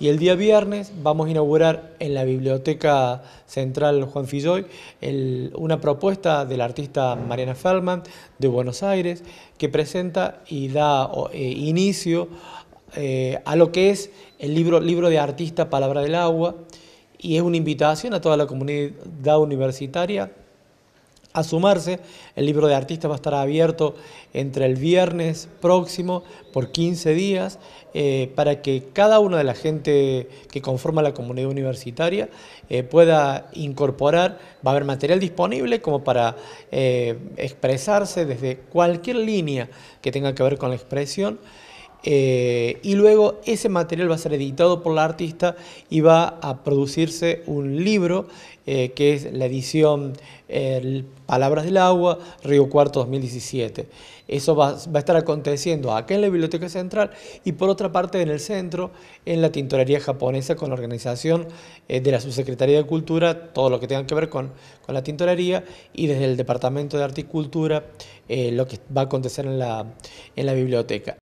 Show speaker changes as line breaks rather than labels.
Y el día viernes vamos a inaugurar en la Biblioteca Central Juan Filloy una propuesta del artista Mariana Feldman de Buenos Aires que presenta y da eh, inicio eh, a lo que es el libro, libro de artista Palabra del Agua y es una invitación a toda la comunidad universitaria a sumarse. El libro de artistas va a estar abierto entre el viernes próximo por 15 días eh, para que cada una de la gente que conforma la comunidad universitaria eh, pueda incorporar, va a haber material disponible como para eh, expresarse desde cualquier línea que tenga que ver con la expresión. Eh, y luego ese material va a ser editado por la artista y va a producirse un libro eh, que es la edición Palabras del Agua, Río Cuarto 2017. Eso va, a estar aconteciendo acá en la Biblioteca Central y por otra parte en el centro, en la tintorería japonesa con la organización eh, de la Subsecretaría de Cultura, todo lo que tenga que ver con, la tintorería y desde el Departamento de Arte y Cultura lo que va a acontecer en la biblioteca.